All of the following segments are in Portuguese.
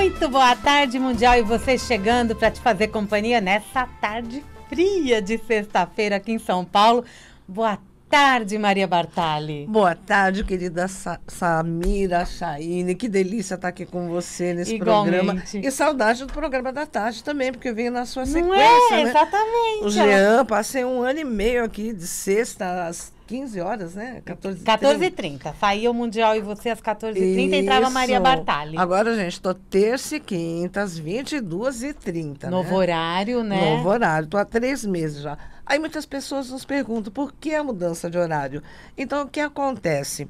Muito boa tarde, Mundial, e você chegando para te fazer companhia nessa tarde fria de sexta-feira aqui em São Paulo. Boa tarde, Maria Bartali. Boa tarde, querida Sa Samira Chaine. Que delícia estar aqui com você nesse Igualmente. programa. E saudade do programa da tarde também, porque eu venho na sua sequência. Não é, né? exatamente. O Jean, passei um ano e meio aqui de sexta às 15 horas, né? 14h30. 14 30 Saía o Mundial e você às 14h30 entrava Maria Bartali. Agora, gente, estou terça e quinta, às 22h30. Né? Novo né? horário, né? Novo horário. Estou há três meses já. Aí muitas pessoas nos perguntam por que a mudança de horário. Então, o que acontece?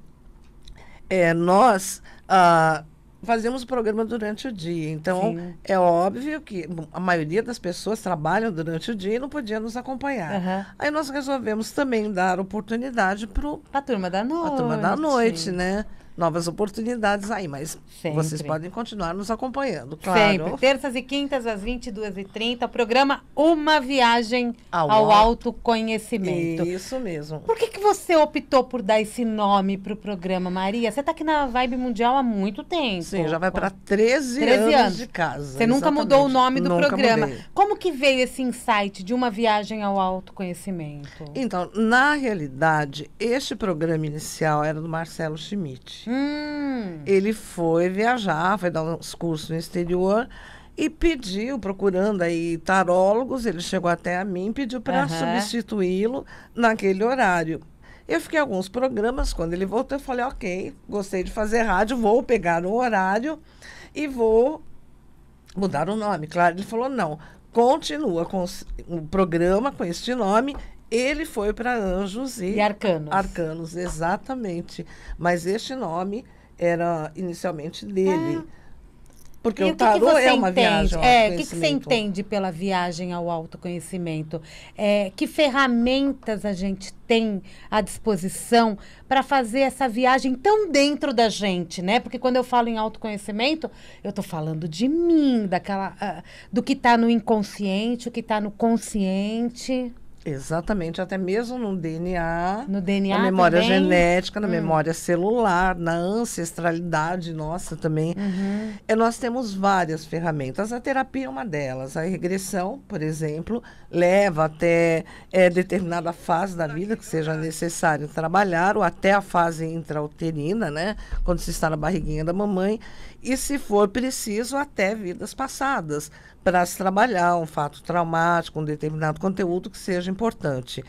É, nós. Ah, fazemos o programa durante o dia. Então, Sim. é óbvio que a maioria das pessoas trabalham durante o dia e não podia nos acompanhar. Uhum. Aí nós resolvemos também dar oportunidade para a turma da noite. A turma da noite, né? novas oportunidades aí, mas Sempre. vocês podem continuar nos acompanhando, claro. Sempre. Terças e quintas, às 22h30, programa Uma Viagem ao, ao Autoconhecimento. Isso mesmo. Por que, que você optou por dar esse nome para o programa, Maria? Você está aqui na Vibe Mundial há muito tempo. Sim, já vai para 13, 13 anos, anos de casa. Você nunca exatamente. mudou o nome do nunca programa. Mudei. Como que veio esse insight de Uma Viagem ao Autoconhecimento? Então, na realidade, este programa inicial era do Marcelo Schmidt. Hum. Ele foi viajar, foi dar uns cursos no exterior e pediu, procurando aí tarólogos, ele chegou até a mim, pediu para uhum. substituí-lo naquele horário. Eu fiquei alguns programas, quando ele voltou, eu falei, ok, gostei de fazer rádio, vou pegar o horário e vou mudar o nome. Claro, ele falou, não, continua com o programa com este nome ele foi para Anjos e, e Arcanos. Arcanos, exatamente. Mas este nome era inicialmente dele. Ah. Porque e o tarô que que é uma entende? viagem ao é, O que, que, você entende pela viagem ao autoconhecimento? É, que ferramentas a gente tem à disposição para fazer essa viagem tão dentro da gente, né? Porque quando eu falo em autoconhecimento, eu estou falando de mim, daquela, uh, do que está no inconsciente, o que está no consciente. Exatamente, até mesmo no DNA, no DNA na memória também. genética, na hum. memória celular, na ancestralidade nossa também. Uhum. É, nós temos várias ferramentas, a terapia é uma delas. A regressão, por exemplo, leva até é, determinada fase da vida que seja necessário trabalhar, ou até a fase intrauterina, né? quando se está na barriguinha da mamãe, e se for preciso, até vidas passadas para se trabalhar um fato traumático, um determinado conteúdo que seja importante.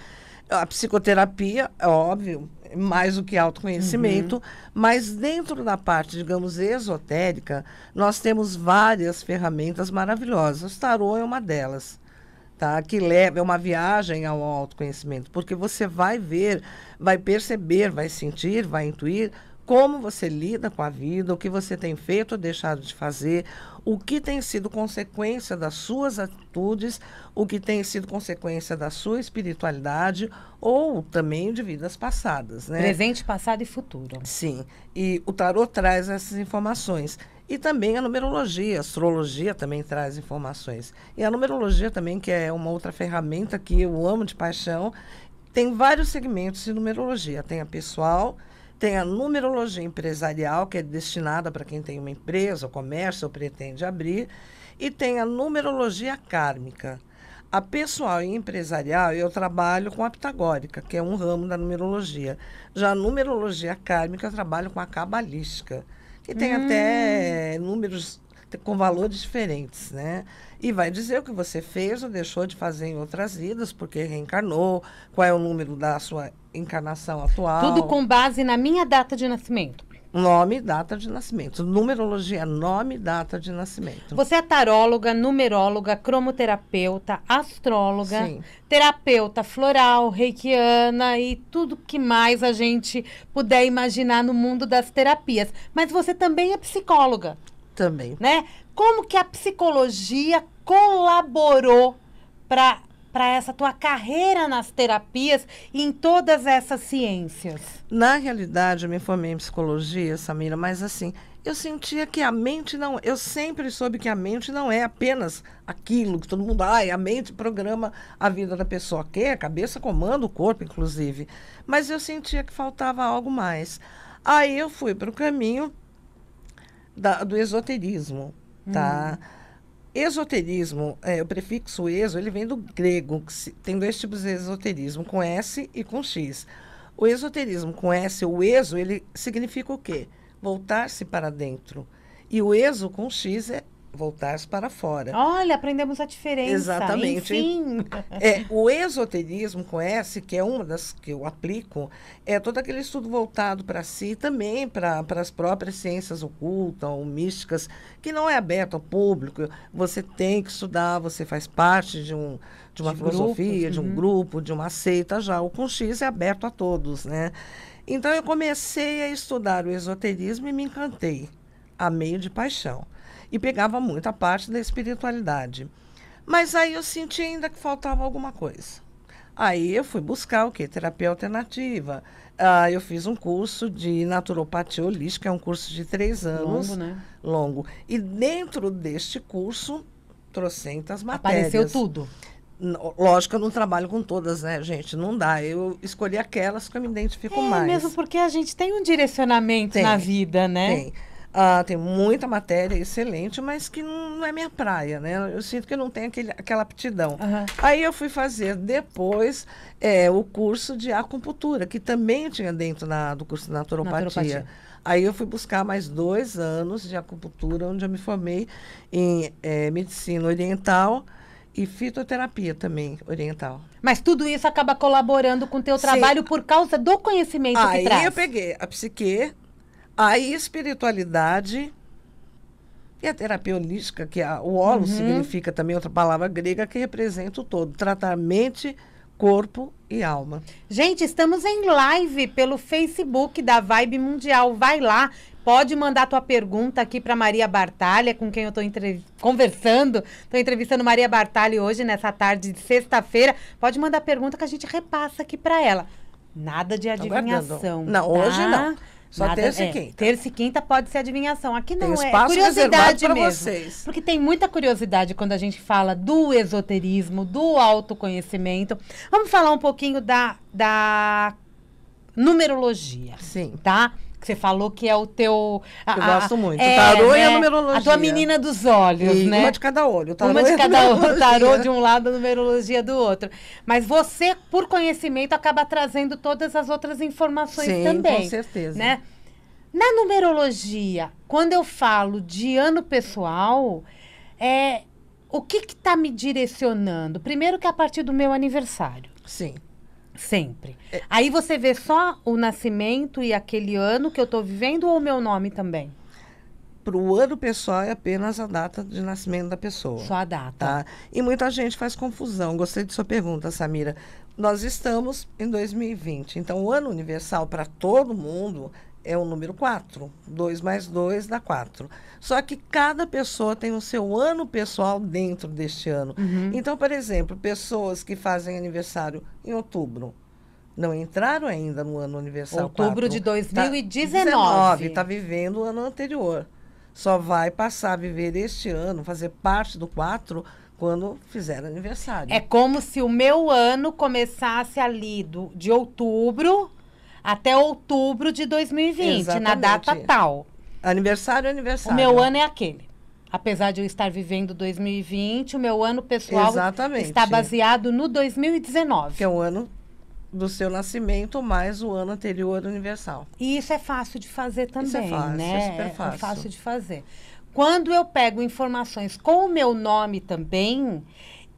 A psicoterapia, é óbvio, mais do que autoconhecimento, uhum. mas dentro da parte, digamos, esotérica, nós temos várias ferramentas maravilhosas. O tarô é uma delas. Tá? que leva é uma viagem ao autoconhecimento, porque você vai ver, vai perceber, vai sentir, vai intuir como você lida com a vida, o que você tem feito ou deixado de fazer, o que tem sido consequência das suas atitudes, o que tem sido consequência da sua espiritualidade ou também de vidas passadas, né? Presente, passado e futuro. Sim. E o tarot traz essas informações. E também a numerologia, a astrologia também traz informações. E a numerologia também, que é uma outra ferramenta que eu amo de paixão, tem vários segmentos de numerologia. Tem a pessoal, tem a numerologia empresarial, que é destinada para quem tem uma empresa, ou comércio, ou pretende abrir. E tem a numerologia kármica. A pessoal e empresarial, eu trabalho com a pitagórica, que é um ramo da numerologia. Já a numerologia kármica, eu trabalho com a cabalística, que tem hum. até números com valores diferentes, né? E vai dizer o que você fez ou deixou de fazer em outras vidas, porque reencarnou, qual é o número da sua encarnação atual. Tudo com base na minha data de nascimento. Nome e data de nascimento. Numerologia, nome e data de nascimento. Você é taróloga, numeróloga, cromoterapeuta, astróloga, Sim. terapeuta floral, reikiana e tudo que mais a gente puder imaginar no mundo das terapias. Mas você também é psicóloga também. Né? Como que a psicologia colaborou para para essa tua carreira nas terapias e em todas essas ciências? Na realidade, eu me formei em psicologia, Samira, mas assim, eu sentia que a mente não. Eu sempre soube que a mente não é apenas aquilo que todo mundo. Ai, a mente programa a vida da pessoa. Que a cabeça comanda o corpo, inclusive. Mas eu sentia que faltava algo mais. Aí eu fui para o caminho da, do esoterismo, tá? Hum. Esoterismo, é, o prefixo eso. ele vem do grego, se, tem dois tipos de esoterismo, com S e com X. O esoterismo com S, o eso, ele significa o quê? Voltar-se para dentro. E o eso com X é voltar para fora. Olha, aprendemos a diferença. Exatamente. Enfim. É, o esoterismo com S, que é uma das que eu aplico, é todo aquele estudo voltado para si, também para as próprias ciências ocultas ou místicas, que não é aberto ao público. Você tem que estudar, você faz parte de, um, de uma de filosofia, grupos, de um uhum. grupo, de uma seita já. O com X é aberto a todos, né? Então eu comecei a estudar o esoterismo e me encantei, a meio de paixão e pegava muito a parte da espiritualidade. Mas aí eu senti ainda que faltava alguma coisa. Aí eu fui buscar o quê? Terapia alternativa. Ah, eu fiz um curso de naturopatia holística, é um curso de três anos. Longo, né? Longo. E dentro deste curso, trocentas matérias. Apareceu tudo. Lógico, eu não trabalho com todas, né, gente? Não dá. Eu escolhi aquelas que eu me identifico é, mais. Mesmo porque a gente tem um direcionamento tem, na vida, né? Tem. Ah, tem muita matéria excelente, mas que não é minha praia, né? Eu sinto que não tem aquele, aquela aptidão. Uhum. Aí eu fui fazer depois é, o curso de acupuntura, que também tinha dentro na, do curso de naturopatia. naturopatia. Aí eu fui buscar mais dois anos de acupuntura, onde eu me formei em é, medicina oriental e fitoterapia também oriental. Mas tudo isso acaba colaborando com o teu Sim. trabalho por causa do conhecimento Aí que traz. Aí eu peguei a psique, a espiritualidade e a terapia holística, que é a, o holo uhum. significa também outra palavra grega que representa o todo, tratar mente, corpo e alma. Gente, estamos em live pelo Facebook da Vibe Mundial. Vai lá, pode mandar tua pergunta aqui para Maria Bartalha, com quem eu estou conversando. Estou entrevistando Maria Bartalha hoje, nessa tarde de sexta-feira. Pode mandar pergunta que a gente repassa aqui para ela. Nada de adivinhação. Não, tá? hoje não. Só Nada, terça e é, quinta. terça e quinta pode ser adivinhação. Aqui não tem é curiosidade mesmo. Vocês. Porque tem muita curiosidade quando a gente fala do esoterismo, do autoconhecimento. Vamos falar um pouquinho da, da numerologia. Sim. Tá? que você falou que é o teu. A, eu gosto muito. É, tarô né? e a né, numerologia. A tua menina dos olhos, e né? Uma de cada olho. Tarô uma de cada olho. Tarô de um lado, a numerologia do outro. Mas você, por conhecimento, acaba trazendo todas as outras informações Sim, também. Com certeza. Né? Na numerologia, quando eu falo de ano pessoal, é, o que está me direcionando? Primeiro que é a partir do meu aniversário. Sim. Sempre. É. Aí você vê só o nascimento e aquele ano que eu estou vivendo ou o meu nome também? Para o ano pessoal é apenas a data de nascimento da pessoa. Só a data. Tá? E muita gente faz confusão. Gostei de sua pergunta, Samira. Nós estamos em 2020. Então, o ano universal para todo mundo é o número 4. 2 mais 2 dá 4. Só que cada pessoa tem o seu ano pessoal dentro deste ano. Uhum. Então, por exemplo, pessoas que fazem aniversário em outubro não entraram ainda no ano universal. Outubro 4, de 2019. Está tá vivendo o ano anterior. Só vai passar a viver este ano, fazer parte do 4 quando fizer aniversário. É como se o meu ano começasse ali do, de outubro até outubro de 2020, Exatamente. na data tal. Aniversário é aniversário. O meu ano é aquele. Apesar de eu estar vivendo 2020, o meu ano pessoal Exatamente. está baseado no 2019. Que é o ano do seu nascimento mais o ano anterior universal. E isso é fácil de fazer também, isso é fácil, né? É super fácil. É, né? é fácil de fazer. Quando eu pego informações com o meu nome também,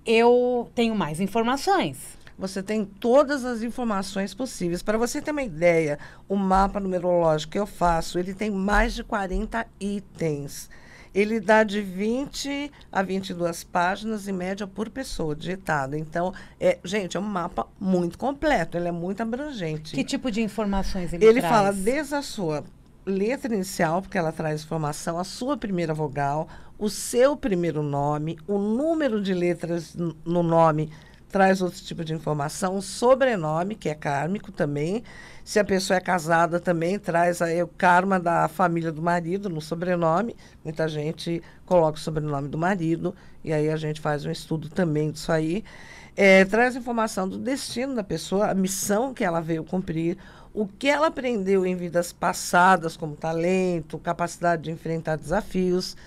eu tenho mais informações. Você tem todas as informações possíveis. Para você ter uma ideia, o mapa numerológico que eu faço, ele tem mais de 40 itens. Ele dá de 20 a 22 páginas em média por pessoa digitada. Então, é, gente, é um mapa muito completo, ele é muito abrangente. Que tipo de informações ele, ele traz? Ele fala desde a sua letra inicial, porque ela traz informação, a sua primeira vogal, o seu primeiro nome, o número de letras no nome traz outro tipo de informação, o sobrenome, que é kármico também. Se a pessoa é casada também, traz aí o karma da família do marido no sobrenome. Muita gente coloca o sobrenome do marido, e aí a gente faz um estudo também disso aí. É, traz informação do destino da pessoa, a missão que ela veio cumprir, o que ela aprendeu em vidas passadas, como talento, capacidade de enfrentar desafios.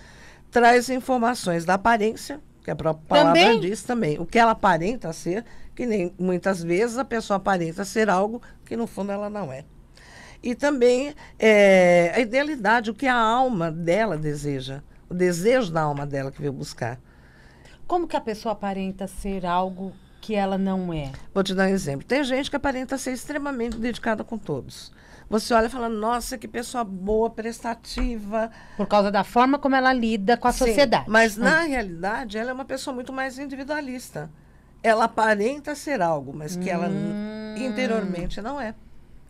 Traz informações da aparência, que a própria palavra também? diz também. O que ela aparenta ser, que nem muitas vezes a pessoa aparenta ser algo que no fundo ela não é. E também é, a idealidade, o que a alma dela deseja, o desejo da alma dela que veio buscar. Como que a pessoa aparenta ser algo que ela não é? Vou te dar um exemplo. Tem gente que aparenta ser extremamente dedicada com todos. Você olha e fala, nossa, que pessoa boa, prestativa. Por causa da forma como ela lida com a Sim, sociedade. Mas hum. na realidade, ela é uma pessoa muito mais individualista. Ela aparenta ser algo, mas que hum. ela interiormente não é.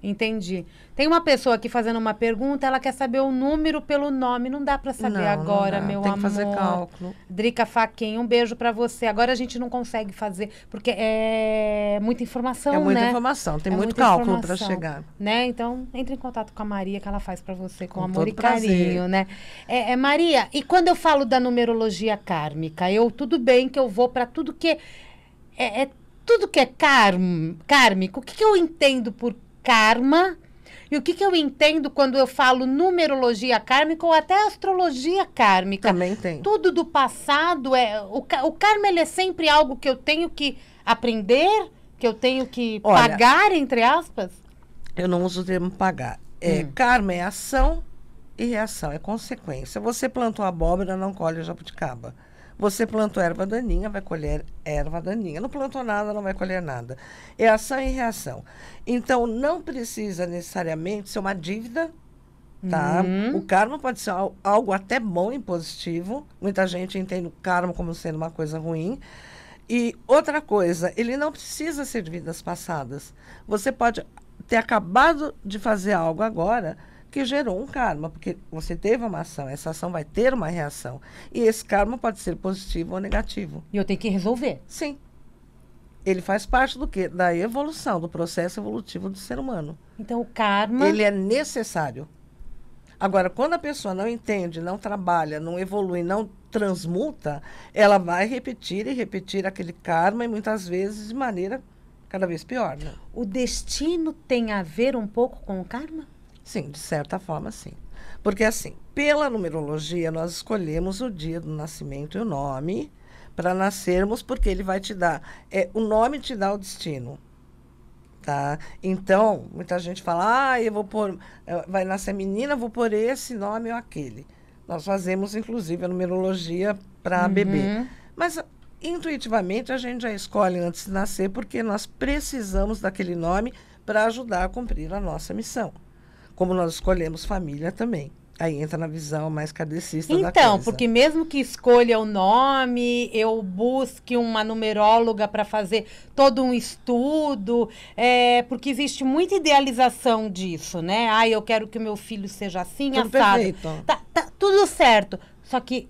Entendi. Tem uma pessoa aqui fazendo uma pergunta, ela quer saber o número pelo nome. Não dá para saber não, agora, não meu amor. Tem que fazer cálculo. Drica Faquinha, um beijo para você. Agora a gente não consegue fazer, porque é muita informação, né? É muita né? informação, tem é muito cálculo para chegar. Né? Então, entre em contato com a Maria, que ela faz para você com, com amor e prazer. carinho, né? É, é, Maria, e quando eu falo da numerologia kármica, eu tudo bem que eu vou para tudo que é, é, tudo que é kármico. O que, que eu entendo por karma. E o que, que eu entendo quando eu falo numerologia kármica ou até astrologia kármica? Também tem. Tudo do passado é. O, o karma ele é sempre algo que eu tenho que aprender, que eu tenho que Olha, pagar, entre aspas? Eu não uso o termo pagar. É, hum. Karma é ação e reação, é consequência. Você plantou abóbora, não colhe jabuticaba. Você plantou erva daninha, vai colher erva daninha. Não plantou nada, não vai colher nada. É ação e reação. Então, não precisa necessariamente ser uma dívida, tá? Uhum. O karma pode ser algo até bom e positivo. Muita gente entende o karma como sendo uma coisa ruim. E outra coisa, ele não precisa ser de vidas passadas. Você pode ter acabado de fazer algo agora porque gerou um karma, porque você teve uma ação, essa ação vai ter uma reação. E esse karma pode ser positivo ou negativo. E eu tenho que resolver. Sim. Ele faz parte do quê? Da evolução, do processo evolutivo do ser humano. Então o karma. Ele é necessário. Agora, quando a pessoa não entende, não trabalha, não evolui, não transmuta, ela vai repetir e repetir aquele karma e muitas vezes de maneira cada vez pior. Né? O destino tem a ver um pouco com o karma? Sim, de certa forma, sim. Porque, assim, pela numerologia, nós escolhemos o dia do nascimento e o nome para nascermos, porque ele vai te dar. É, o nome te dá o destino. Tá? Então, muita gente fala, ah, eu vou pôr. Eh, vai nascer menina, vou pôr esse nome ou aquele. Nós fazemos, inclusive, a numerologia para uhum. bebê. Mas intuitivamente a gente já escolhe antes de nascer, porque nós precisamos daquele nome para ajudar a cumprir a nossa missão como nós escolhemos família também. Aí entra na visão mais kardecista então, da coisa. Então, porque mesmo que escolha o nome, eu busque uma numeróloga para fazer todo um estudo, é, porque existe muita idealização disso, né? Ah, eu quero que meu filho seja assim, tudo assado. Perfeito. Tá, tá tudo certo. Só que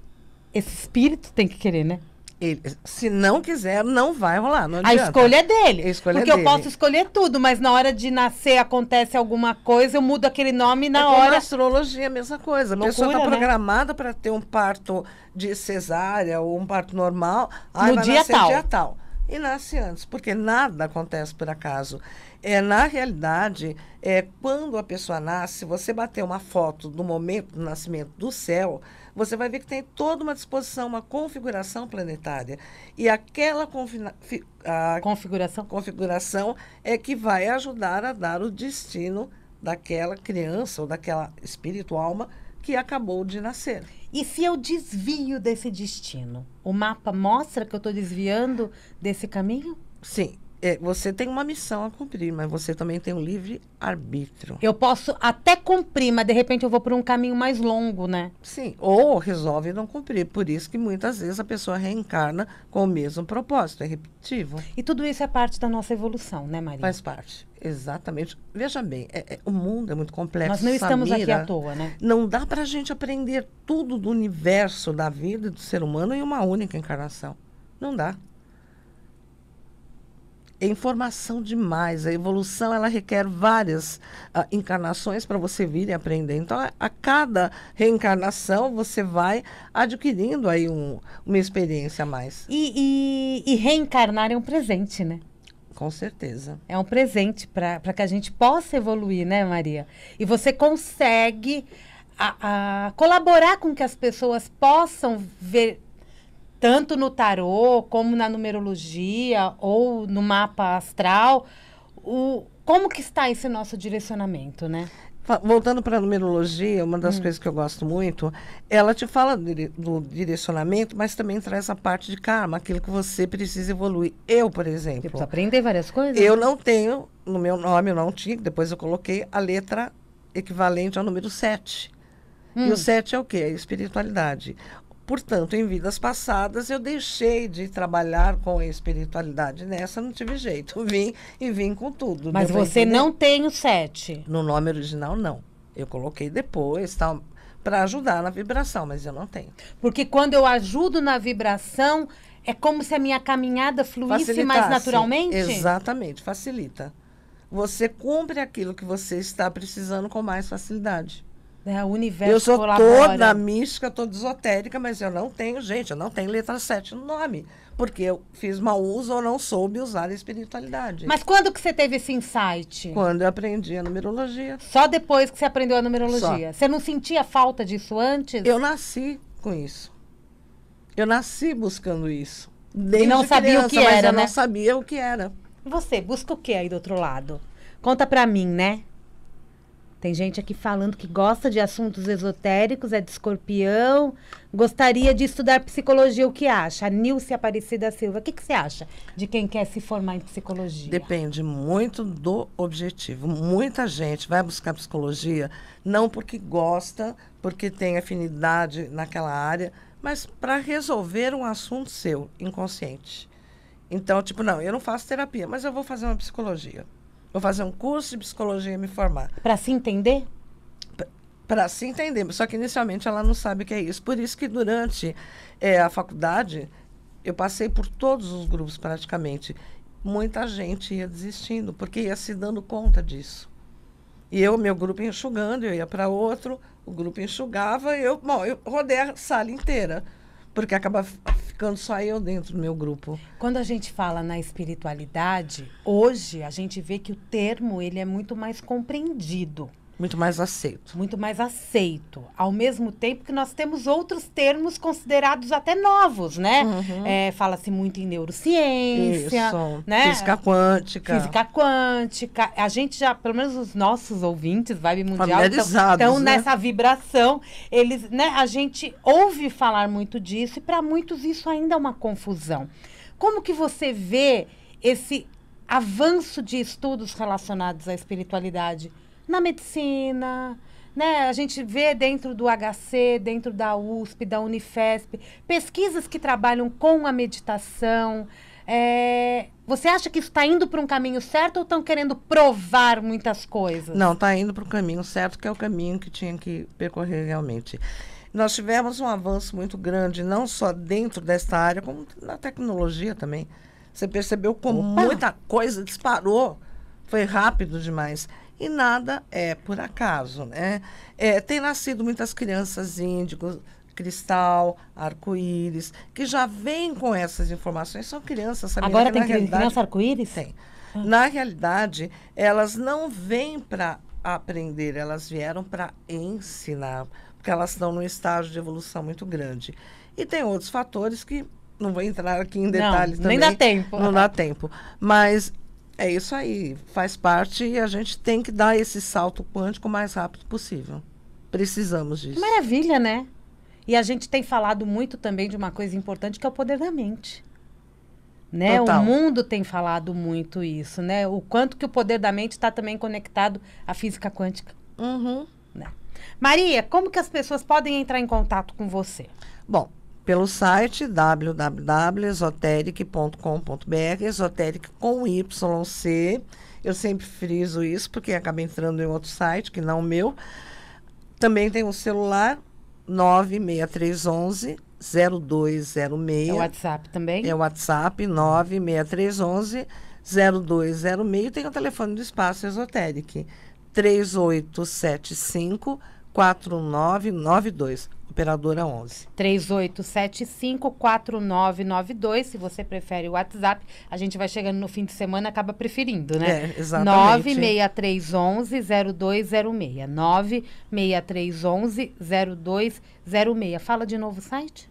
esse espírito tem que querer, né? Ele, se não quiser, não vai rolar. Não a escolha é dele. A escolha é porque é dele. eu posso escolher tudo, mas na hora de nascer acontece alguma coisa, eu mudo aquele nome na é hora. Na astrologia é a mesma coisa. A tá Loucura, pessoa está né? programada para ter um parto de cesárea ou um parto normal. no dia tal. dia tal e nasce antes, porque nada acontece por acaso. É, na realidade, é, quando a pessoa nasce, se você bater uma foto do momento do nascimento do céu, você vai ver que tem toda uma disposição, uma configuração planetária. E aquela configuração. configuração é que vai ajudar a dar o destino daquela criança ou daquela espírito alma que acabou de nascer. E se eu desvio desse destino? O mapa mostra que eu estou desviando desse caminho? Sim. É, você tem uma missão a cumprir, mas você também tem um livre arbítrio. Eu posso até cumprir, mas de repente eu vou por um caminho mais longo, né? Sim, ou resolve não cumprir. Por isso que muitas vezes a pessoa reencarna com o mesmo propósito, é repetitivo. E tudo isso é parte da nossa evolução, né, Maria? Faz parte. Exatamente. Veja bem, é, é, o mundo é muito complexo. Nós não estamos aqui à toa, né? Não dá para a gente aprender tudo do universo, da vida do ser humano em uma única encarnação. Não dá. É informação demais. A evolução ela requer várias uh, encarnações para você vir e aprender. Então, a, a, cada reencarnação você vai adquirindo aí um, uma experiência a mais. E, e, e reencarnar é um presente, né? Com certeza. É um presente para que a gente possa evoluir, né, Maria? E você consegue a, a colaborar com que as pessoas possam ver tanto no tarô como na numerologia ou no mapa astral o como que está esse nosso direcionamento, né? Voltando para a numerologia, uma das hum. coisas que eu gosto muito, ela te fala do, direcionamento, mas também traz a parte de karma, aquilo que você precisa evoluir. Eu, por exemplo. Você tipo, aprender várias coisas? Eu não tenho, no meu nome eu não tinha, depois eu coloquei a letra equivalente ao número 7. Hum. E o 7 hum. é o quê? É espiritualidade. Portanto, em vidas passadas, eu deixei de trabalhar com a espiritualidade. Nessa não tive jeito. Vim e vim com tudo. Mas você não tem o sete? No nome original, não. Eu coloquei depois, tal, para ajudar na vibração, mas eu não tenho. Porque quando eu ajudo na vibração, é como se a minha caminhada fluísse mais naturalmente? Exatamente, facilita. Você cumpre aquilo que você está precisando com mais facilidade. Né? O universo Eu sou colabora. toda mística, toda esotérica, mas eu não tenho, gente, eu não tenho letra 7 no nome. Porque eu fiz mau uso ou não soube usar a espiritualidade. Mas quando que você teve esse insight? Quando eu aprendi a numerologia. Só depois que você aprendeu a numerologia? Só. Você não sentia falta disso antes? Eu nasci com isso. Eu nasci buscando isso. Desde e não sabia o que era, mas eu né? não sabia o que era. Você busca o que aí do outro lado? Conta pra mim, né? Tem gente aqui falando que gosta de assuntos esotéricos, é de escorpião, gostaria de estudar psicologia. O que acha? A Nilce Aparecida Silva, o que, que você acha de quem quer se formar em psicologia? Depende muito do objetivo. Muita gente vai buscar psicologia não porque gosta, porque tem afinidade naquela área, mas para resolver um assunto seu, inconsciente. Então, tipo, não, eu não faço terapia, mas eu vou fazer uma psicologia. Vou fazer um curso de psicologia e me formar. Para se entender? Para se entender. Só que inicialmente ela não sabe o que é isso. Por isso que durante é, a faculdade eu passei por todos os grupos praticamente. Muita gente ia desistindo, porque ia se dando conta disso. E eu, meu grupo enxugando, eu ia para outro, o grupo enxugava, eu, bom, eu rodei a sala inteira, porque acaba ficando só eu dentro do meu grupo. Quando a gente fala na espiritualidade, hoje a gente vê que o termo ele é muito mais compreendido. Muito mais aceito. Muito mais aceito. Ao mesmo tempo que nós temos outros termos considerados até novos, né? Uhum. É, Fala-se muito em neurociência, Isso. né? Física quântica. Física quântica. A gente já, pelo menos os nossos ouvintes, Vibe Mundial, estão né? nessa vibração. Eles, né? A gente ouve falar muito disso e para muitos isso ainda é uma confusão. Como que você vê esse avanço de estudos relacionados à espiritualidade? na medicina, né? A gente vê dentro do HC, dentro da USP, da Unifesp, pesquisas que trabalham com a meditação. É... Você acha que está indo para um caminho certo ou estão querendo provar muitas coisas? Não, está indo para o caminho certo, que é o caminho que tinha que percorrer realmente. Nós tivemos um avanço muito grande, não só dentro desta área, como na tecnologia também. Você percebeu como Opa. muita coisa disparou. Foi rápido demais e nada é por acaso, né? É, tem nascido muitas crianças índigos, cristal, arco-íris, que já vêm com essas informações. São crianças, sabe? Agora tem criança arco-íris? Tem. Ah. Na realidade, elas não vêm para aprender, elas vieram para ensinar, porque elas estão num estágio de evolução muito grande. E tem outros fatores que não vou entrar aqui em detalhes não, também. Nem dá tempo. Não dá tempo. Mas é isso aí, faz parte e a gente tem que dar esse salto quântico o mais rápido possível. Precisamos disso. Maravilha, né? E a gente tem falado muito também de uma coisa importante que é o poder da mente. Né? O mundo tem falado muito isso, né? O quanto que o poder da mente está também conectado à física quântica. Uhum. Né? Maria, como que as pessoas podem entrar em contato com você? Bom, pelo site www.esoteric.com.br, esotéric com YC. Eu sempre friso isso porque acaba entrando em outro site que não o meu. Também tem o um celular 96311 0206. É o WhatsApp também? É o WhatsApp 96311 0206. Tem o telefone do Espaço Esotérico 3875 4992 operadora 11. 38754992, se você prefere o WhatsApp. A gente vai chegando no fim de semana, acaba preferindo, né? É, exatamente. 96311-0206. 96311-0206. Fala de novo o site?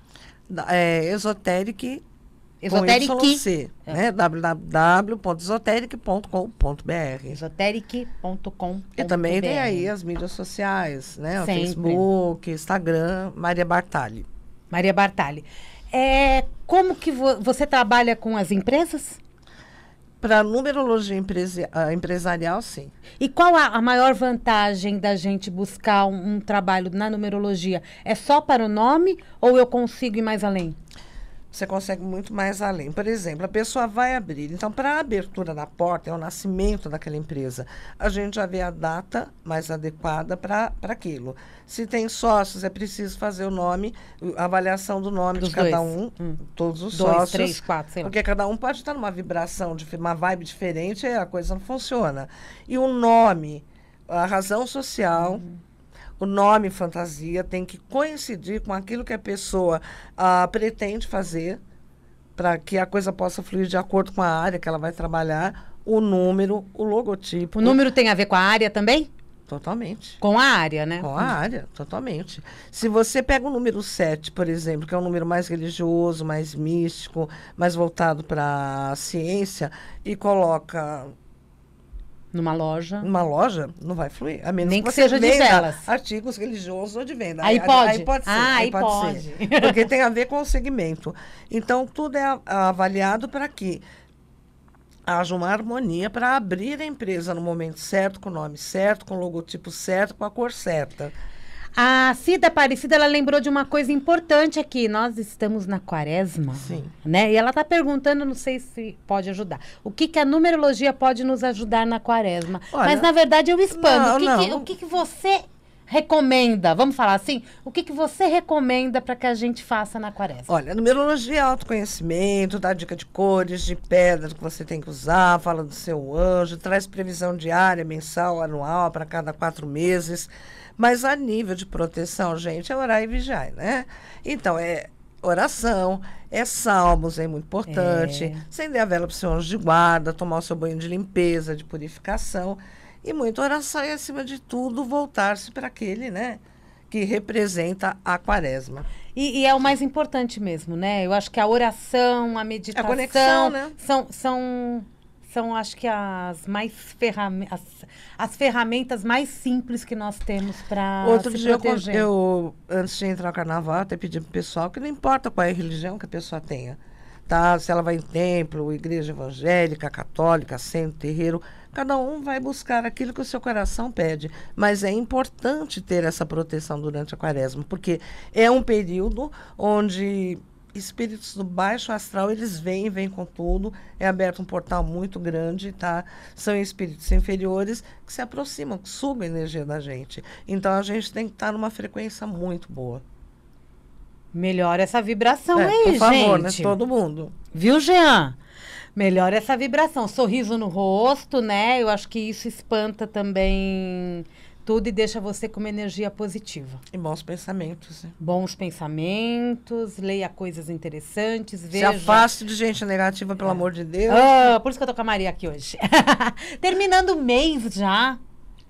É, esotéric Esoteric. É. Né? www.esoteric.com.br. E também tem aí as mídias sociais, né? Facebook, Instagram, Maria Bartali. Maria Bartali. É, como que vo você trabalha com as empresas? Para numerologia empresa, ah, empresarial, sim. E qual a, a, maior vantagem da gente buscar um, um trabalho na numerologia? É só para o nome ou eu consigo ir mais além? você consegue muito mais além. Por exemplo, a pessoa vai abrir. Então, para a abertura da porta, é o nascimento daquela empresa. A gente já vê a data mais adequada para aquilo. Se tem sócios, é preciso fazer o nome, a avaliação do nome de dois. cada um, hum. todos os dois, sócios. Três, quatro, sei lá. Porque cada um pode estar numa vibração, uma vibe diferente, e a coisa não funciona. E o nome, a razão social. Uhum o nome fantasia tem que coincidir com aquilo que a pessoa ah, pretende fazer para que a coisa possa fluir de acordo com a área que ela vai trabalhar, o número, o logotipo. O número tem a ver com a área também? Totalmente. Com a área, né? Com a área, totalmente. Se você pega o número 7, por exemplo, que é um número mais religioso, mais místico, mais voltado para a ciência, e coloca numa loja. Numa loja, não vai fluir. A menos Nem que, que seja de venda artigos religiosos ou de venda. Aí, aí pode. Aí pode ser. Ah, aí, pode, pode. Ser. Porque tem a ver com o segmento. Então, tudo é avaliado para que haja uma harmonia para abrir a empresa no momento certo, com o nome certo, com o logotipo certo, com a cor certa. A Cida Aparecida, ela lembrou de uma coisa importante aqui. Nós estamos na quaresma, Sim. né? E ela está perguntando, não sei se pode ajudar, o que, que a numerologia pode nos ajudar na quaresma. Olha, Mas, na verdade, eu espanto. Não, o, que Que, o que, que você recomenda? Vamos falar assim? O que, que você recomenda para que a gente faça na quaresma? Olha, numerologia é autoconhecimento, dá dica de cores, de pedras que você tem que usar, fala do seu anjo, traz previsão diária, mensal, anual, para cada quatro meses. Mas a nível de proteção, gente, é orar e vigiar, né? Então, é oração, é salmos, é muito importante. É. a vela para o seu anjo de guarda, tomar o seu banho de limpeza, de purificação. E muito oração e, acima de tudo, voltar-se para aquele, né? Que representa a quaresma. E, e, é o mais importante mesmo, né? Eu acho que a oração, a meditação. A conexão, né? São, são são, acho que, as mais ferram as, as ferramentas mais simples que nós temos para Outro se dia, proteger. Eu, eu, antes de entrar no carnaval, até pedi para o pessoal que não importa qual é a religião que a pessoa tenha, tá? Se ela vai em templo, igreja evangélica, católica, centro, terreiro, cada um vai buscar aquilo que o seu coração pede. Mas é importante ter essa proteção durante a quaresma, porque é um período onde espíritos do baixo astral, eles vêm, vêm com tudo. É aberto um portal muito grande, tá? São espíritos inferiores que se aproximam, que subem a energia da gente. Então a gente tem que estar numa frequência muito boa. Melhora essa vibração é, aí, gente. Por favor, né? gente. né? Todo mundo. Viu, Jean? Melhora essa vibração. Sorriso no rosto, né? Eu acho que isso espanta também tudo e deixa você com uma energia positiva. E bons pensamentos. Né? Bons pensamentos, leia coisas interessantes, veja... Se afaste de gente negativa, pelo é. amor de Deus. Ah, por isso que eu tô com a Maria aqui hoje. Terminando o mês já.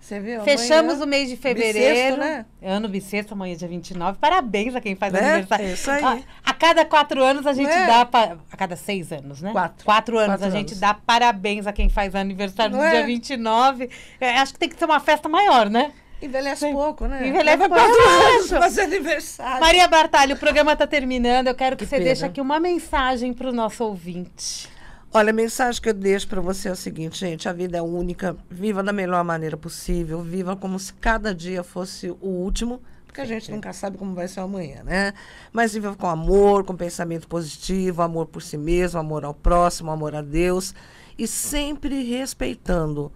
Você viu? Fechamos amanhã, o mês de fevereiro. Bissexto, né? Ano bissexto, amanhã é dia 29. Parabéns a quem faz né? aniversário. É isso aí. A, a, cada quatro anos a gente né? dá. Pa, a cada seis anos, né? Quatro. Quatro anos quatro a gente anos. dá parabéns a quem faz aniversário Não no é? dia 29. É, acho que tem que ser uma festa maior, né? Envelhece Sim. pouco, né? Envelhece quatro anos faz aniversário. Maria Bartalho, o programa está terminando. Eu quero que, que você pena. deixe aqui uma mensagem para o nosso ouvinte. Olha, a mensagem que eu deixo para você é o seguinte, gente: a vida é única, viva da melhor maneira possível, viva como se cada dia fosse o último, porque a gente nunca sabe como vai ser amanhã, né? Mas viva com amor, com pensamento positivo, amor por si mesmo, amor ao próximo, amor a Deus e sempre respeitando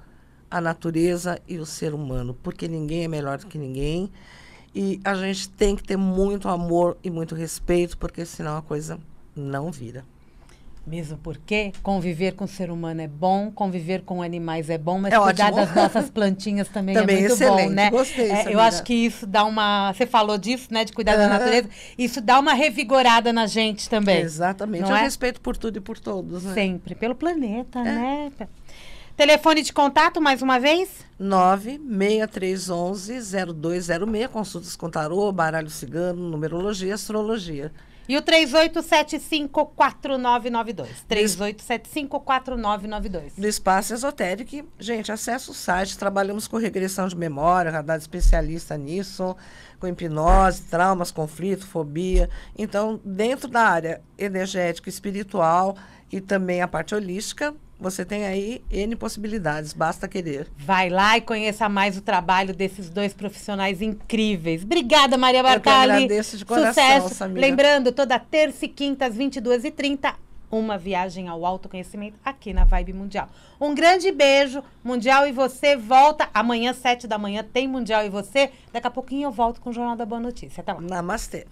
a natureza e o ser humano, porque ninguém é melhor do que ninguém. E a gente tem que ter muito amor e muito respeito, porque senão a coisa não vira. Mesmo porque conviver com o ser humano é bom, conviver com animais é bom, mas é cuidar ótimo. das nossas plantinhas também, é também é muito excelente. bom, né? Gostei, é, eu acho que isso dá uma. Você falou disso, né? De cuidar da natureza. Isso dá uma revigorada na gente também. Exatamente. Não eu é? respeito por tudo e por todos, né? Sempre. Pelo planeta, é. né? Telefone de contato, mais uma vez? 96311-0206, consultas com tarô, baralho cigano, numerologia, astrologia. E o 38754992. 38754992. Do Espaço Esotérico. Gente, acessa o site. Trabalhamos com regressão de memória, radar especialista nisso, com hipnose, traumas, conflito, fobia. Então, dentro da área energética, espiritual e também a parte holística, você tem aí N possibilidades, basta querer. Vai lá e conheça mais o trabalho desses dois profissionais incríveis. Obrigada, Maria Bartali. Eu agradeço de coração, Sucesso. Samira. Lembrando, toda terça e quinta às 22h30, uma viagem ao autoconhecimento aqui na Vibe Mundial. Um grande beijo, Mundial e você volta amanhã, 7 da manhã, tem Mundial e você. Daqui a pouquinho eu volto com o Jornal da Boa Notícia. Até lá. Namastê.